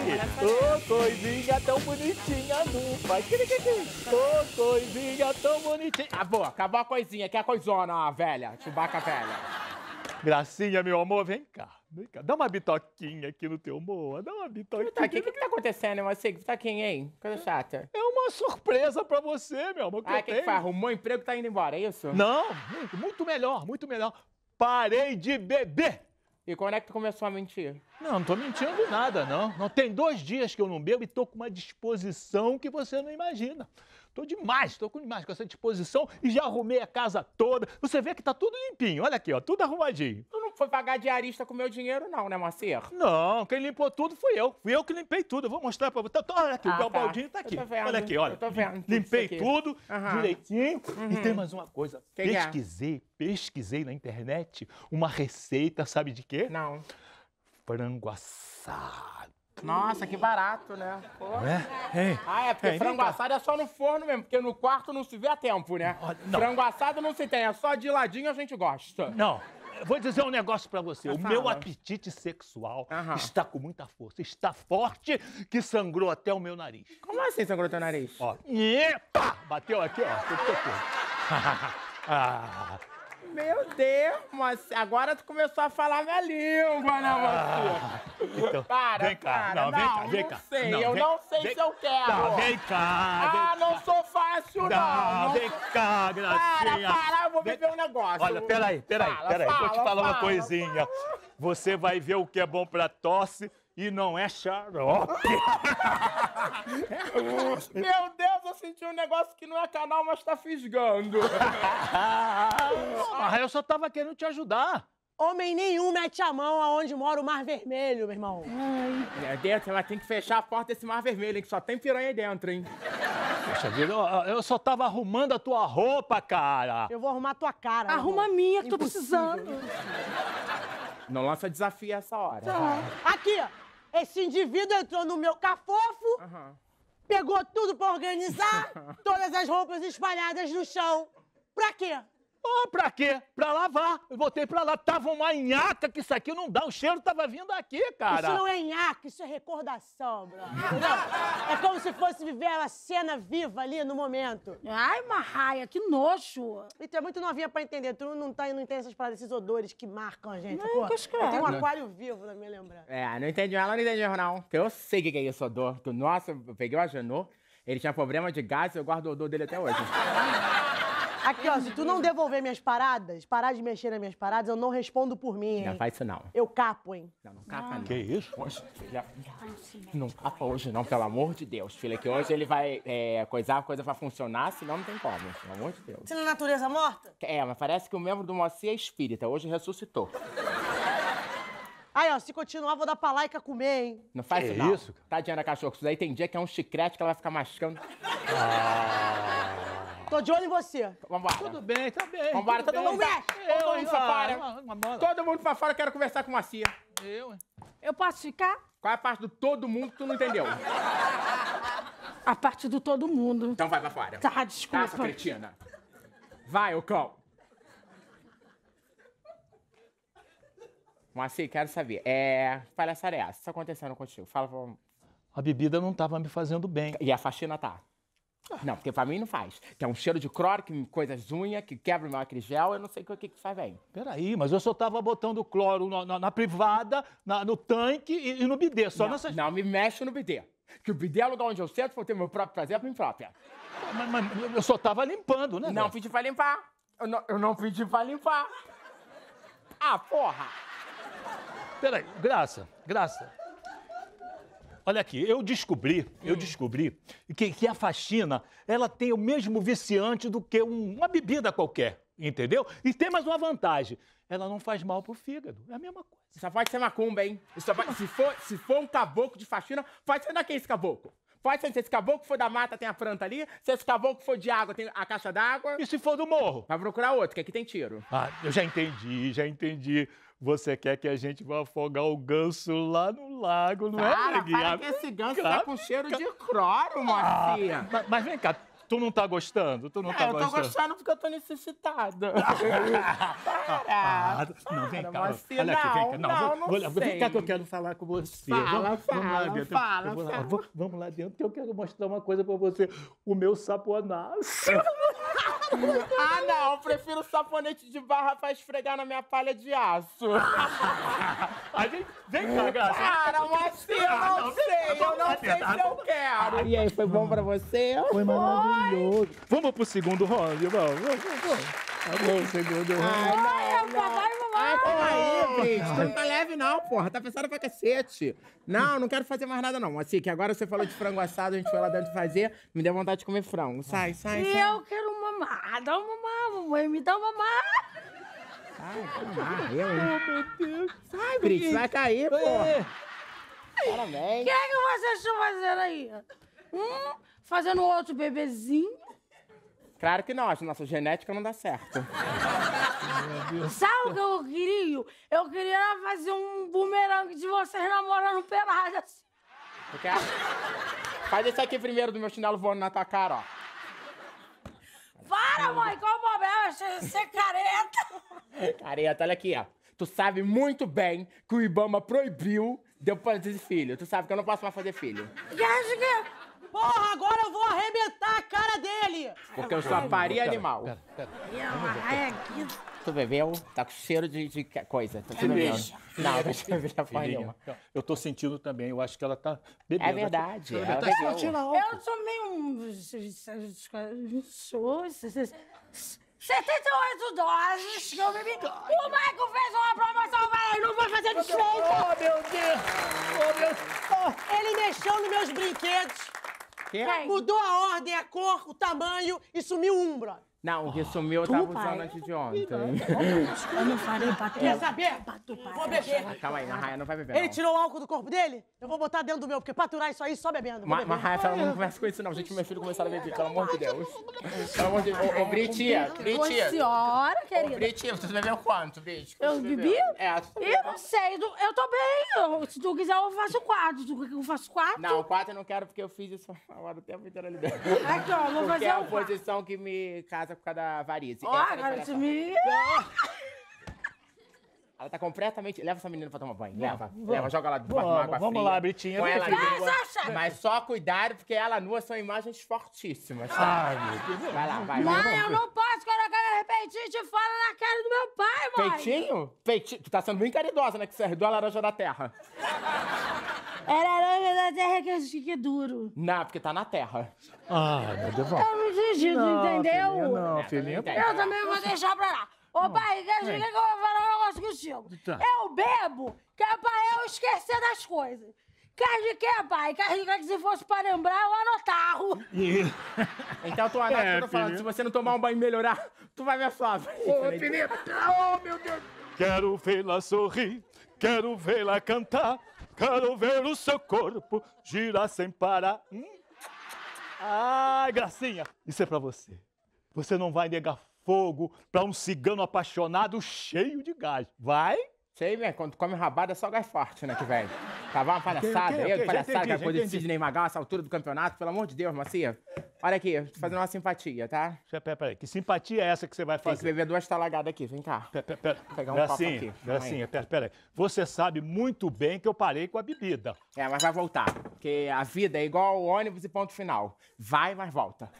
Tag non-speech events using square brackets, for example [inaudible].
Ô oh, coisinha tão bonitinha, lupa. Ô oh, coisinha tão bonitinha. Acabou, ah, acabou a coisinha, que é a coisona, a velha. Chubaca velha. Gracinha, meu amor, vem cá. Vem cá. Dá uma bitoquinha aqui no teu moa. Dá uma bitoquinha. o que, que, que tá acontecendo, Moacir? Que bitoquinha, hein? Coisa chata. É uma surpresa pra você, meu amor. Que ah, que, que foi? Arrumou emprego e tá indo embora, é isso? Não, muito melhor, muito melhor. Parei de beber! E quando é que tu começou a mentir? Não, não tô mentindo nada, não. Não tem dois dias que eu não bebo e tô com uma disposição que você não imagina. Tô demais, tô com demais com essa disposição e já arrumei a casa toda. Você vê que tá tudo limpinho, olha aqui, ó, tudo arrumadinho foi pagar diarista com meu dinheiro, não, né, Moacir? Não, quem limpou tudo fui eu. Fui eu que limpei tudo. Eu vou mostrar pra você. olha aqui, ah, o tá. baldinho tá aqui. Olha aqui, olha. Eu tô vendo. Limpei tudo, uhum. direitinho. Uhum. E tem uhum. mais uma coisa. É? pesquisei, é? pesquisei na internet uma receita, sabe de quê? Não. Frango assado. Nossa, que barato, né? Pô. É? Ah, é porque é, frango assado é só no forno mesmo, porque no quarto não se vê a tempo, né? Não. Frango assado não se tem, é só de ladinho a gente gosta. Não vou dizer um negócio para você. Eu ah, o fala. meu apetite sexual está com muita força. Está forte que sangrou até o meu nariz. Como assim sangrou teu nariz? Ó, e pá, bateu aqui, ó. [laughs] ah. Meu Deus, mas agora tu começou a falar minha língua, né, você? Ah, então, para, vem cá, para. Não, vem cá, vem cá. Sei, não, eu vem, não sei vem, se eu quero. vem cá. Ah, não cá. sou fácil, não. não vem cá, gracinha. Para, para, eu vou beber um negócio. Olha, peraí, peraí, fala, peraí. Fala, vou te falar fala, uma coisinha. Fala. Você vai ver o que é bom pra tosse e não é xarope. Meu Deus! vou sentindo um negócio que não é canal, mas tá fisgando. [laughs] mas eu só tava querendo te ajudar. Homem nenhum mete a mão aonde mora o Mar Vermelho, meu irmão. Ai. Meu é, Deus, ela tem que fechar a porta desse Mar Vermelho, hein, que só tem piranha dentro, hein. Poxa vida, eu, eu só tava arrumando a tua roupa, cara. Eu vou arrumar a tua cara. Arruma a minha, que tô precisando. Não lança desafio essa hora. Tá. Aqui, ó. Esse indivíduo entrou no meu cafofo. Uhum pegou tudo pra organizar, [laughs] todas as roupas espalhadas no chão. Pra quê? Oh, pra quê? Pra lavar. Eu botei pra lá. Tava uma nhaca que isso aqui não dá. O cheiro tava vindo aqui, cara. Isso não é nhaca, isso é recordação, bro. Entendeu? É como se fosse viver a cena viva ali no momento. Ai, Marraia, que nojo. E tu é muito novinha pra entender. Tu não, tá, não entende essas paradas, esses odores que marcam a gente. Não, que Eu tenho é. um aquário vivo na minha lembrança. É, não entendi ela, não entendi não. Eu sei o que é esse odor. Nossa, eu peguei o Agenor, ele tinha problema de gás e eu guardo o odor dele até hoje. [laughs] Aqui, ó, se tu não devolver minhas paradas, parar de mexer nas minhas paradas, eu não respondo por mim, hein? Não faz isso, não. Eu capo, hein? Não, não capa, não. Que isso? Hoje, né? Não capa hoje, não, pelo amor de Deus, filha, que hoje ele vai é, coisar a coisa pra funcionar, senão não tem como, pelo amor de Deus. Você não é natureza morta? É, mas parece que o membro do Moacir é espírita, hoje ressuscitou. Aí, ó, se continuar, vou dar laica comer, hein? Não faz que isso, não. isso? Cara? Tadinha da cachorro, isso daí tem dia que é um chiclete que ela vai ficar machucando. Ah... Tô de olho em você. Vambora. Tudo bem, tá bem. Vambora, todo mundo. Todo mundo pra fora. Todo mundo pra fora, quero conversar com o Macia. Eu, hein? Eu posso ficar? Qual é a parte do todo mundo que tu não entendeu? a parte do todo mundo. Então vai pra fora. Tá, desculpa. Tá, cretina. Vai, o cão. Macia, quero saber. É. Palhaçada é essa? tá acontecendo contigo? Fala pra. A bebida não tava me fazendo bem. E a faxina tá. Não, porque pra mim não faz. Que é um cheiro de cloro, que coisas unhas, que quebra o meu acrigel, eu não sei o que, que faz bem. Peraí, mas eu só tava botando cloro na, na, na privada, na, no tanque e, e, no bidê, só não, nessas... Não, me mexe no bidê. Que o bidê é o lugar onde eu sento pra ter meu próprio prazer pra mim própria. Mas, mas, eu só tava limpando, né? Não pedi pra limpar. Eu não, eu não pedi pra limpar. Ah, porra! Peraí, Graça, Graça, Olha aqui, eu descobri, hum. eu descobri que, que a faxina, ela tem o mesmo viciante do que um, uma bebida qualquer, entendeu? E tem mais uma vantagem, ela não faz mal pro fígado, é a mesma coisa. Só pode ser macumba, hein? Só pode, se, for, se for um caboclo de faxina, pode ser daquele é é caboclo. Pode ser, se esse caboclo for da mata, tem a planta ali. Se esse caboclo for de água, tem a caixa d'água. E se for do morro? Vai procurar outro, que aqui tem tiro. Ah, eu já entendi, já entendi. Você quer que a gente vá afogar o ganso lá no lago, não é, para, é, Neguinha? Para que esse ganso tá com cheiro de croro, Marcia. Ah, mas, mas vem cá, Tu não tá gostando? Tu não é, tá eu tô gostando? gostando porque eu tô necessitada. [laughs] para, Não, vem cá. Você, olha aqui, vem cá. Não, não, não vou, Vem cá que eu quero falar com você. Fala, vamos, fala, vamos lá dentro. Fala, vou, fala. Vamos lá dentro que eu quero mostrar uma coisa pra você. O meu saponaço. [laughs] [laughs] Ah, não, eu prefiro sabonete de barra pra esfregar na minha palha de aço. [laughs] A gente. Vem cá, graça. Cara, mas eu ah, não, não sei. Eu não sei se eu quero. E aí, foi bom pra você? Foi maravilhoso. Vamos pro segundo round, vamos. Vamos, vamos. Tá bom, segundo round. Ai, não, não. Ah, calma aí, bicho. não tá leve, não, porra. Tá pensando pra cacete. Não, não quero fazer mais nada, não. Assim, que agora você falou de frango assado, a gente foi lá dentro fazer, me deu vontade de comer frango. Sai, sai, sai. Eu quero mamar, ah, dá uma mamar, mamãe, me dá uma mamar. Sai, mamar, eu, hein? Oh, meu Deus. Sai, Brito, vai cair, pô. Parabéns. O que é que vocês estão fazendo aí? Hum, fazendo outro bebezinho? Claro que não acho que nossa genética não dá certo. Sabe o que eu queria? Eu queria fazer um bumerangue de vocês namorando peladas. assim Faz esse aqui primeiro do meu chinelo voando na tua cara, ó. Para, mãe, qual o problema? Você é careta. [laughs] Careta, olha aqui, ó. Tu sabe muito bem que o Ibama proibiu de eu fazer filho. Tu sabe que eu não posso mais fazer filho. E acho que... Porra, agora eu vou arrebentar a cara dele! Porque eu sou a paria animal. Pera, pera. E é uma raia aqui. Tu bebeu? Tá com cheiro de, de coisa. Tu é bebeu? Não, não bebeu porra nenhuma. Eu tô sentindo também, eu acho que ela tá bebendo. É né? verdade. Ela, tá bebeu. sentindo Eu tomei um... 78 doses que eu bebi. O Michael fez uma promoção para ele, não vai fazer desfeito. Oh, meu Deus! Oh, meu Deus! Oh, ele mexeu nos meus brinquedos. Quem? Mudou a ordem, a cor, o tamanho e sumiu um, brother. Não, o que sumiu eu tava pai. usando antes de ontem. Tá eu não falei, bateu. Quer saber? Bateu, Vou beber. Ah, calma aí, Marraia não vai beber. Ele não. tirou o álcool do corpo dele? Eu vou botar dentro do meu, porque paturar isso aí só bebendo. Vou Ma beber. ela não conversa com isso, não. Gente, meus filhos começaram a beber, pelo amor de Deus. Pelo amor de Deus. Ô, Britia, Britia. senhora, querida. Britinha, Britia, você bebeu quanto, Britinha? Eu bebi? É, Eu não sei, eu tô bem. Se tu quiser, eu faço quatro. tu faço quatro? Não, quatro eu não quero, porque eu fiz isso agora [laughs] o tempo inteiro ali dentro. Aqui, ó, então, vou fazer um. É a posição que me casa casa por causa da varize. Ó, oh, agora de mim! Ela tá completamente. Leva essa menina pra tomar banho. Leva. Vamos, leva, joga ela do banho na água Vamos fria. lá, Britinha. Põe ela vai, Mas só cuidado, porque ela nua são imagens fortíssimas. Ai, ah, meu Deus. Vai lá, vai. Mãe, eu não posso colocar repentinte de fala na cara do meu pai, mãe. Peitinho? Peitinho. Tu tá sendo bem caridosa, né? Que você herdou a laranja da terra. Era que é duro. Não, porque tá na terra. Ah, meu Deus. Eu não entendi, não, entendeu? Filhinha, não, é, filhinha. É eu também vou deixar pra lá. Ô, pai, deixa que eu vou falar um negócio contigo. Tá. Eu bebo, que é pra eu esquecer das coisas. Quer de quê, pai? Quer de que se fosse pra lembrar, eu anotarro. então tu anota [laughs] é, falando, se você não tomar um banho e melhorar, tu vai ver a Flávia. Ô, Pineta, ô, meu Deus. Quero vê-la sorrir, quero vê-la cantar. Quero ver o seu corpo girar sem parar. Hum? Ai, gracinha, isso é para você. Você não vai negar fogo para um cigano apaixonado cheio de gás. Vai? Sei, mesmo. Quando come rabada é só gás forte, né, que vem. Tava uma palhaçada, okay, okay, eu, palhaçada, que coisa de Sidney Magal, essa altura do campeonato, pelo amor de Deus, Macia. Olha aqui, fazendo uma simpatia, tá? Peraí, peraí. Que simpatia é essa que você vai fazer? Tem que beber duas talagadas aqui, vem cá. Pera, pera, Vou pegar um gracinha, é copo assim, aqui. Gracinha, é peraí. Assim, pera você sabe muito bem que eu parei com a bebida. É, mas vai voltar. Porque a vida é igual ônibus e ponto final. Vai, mas volta.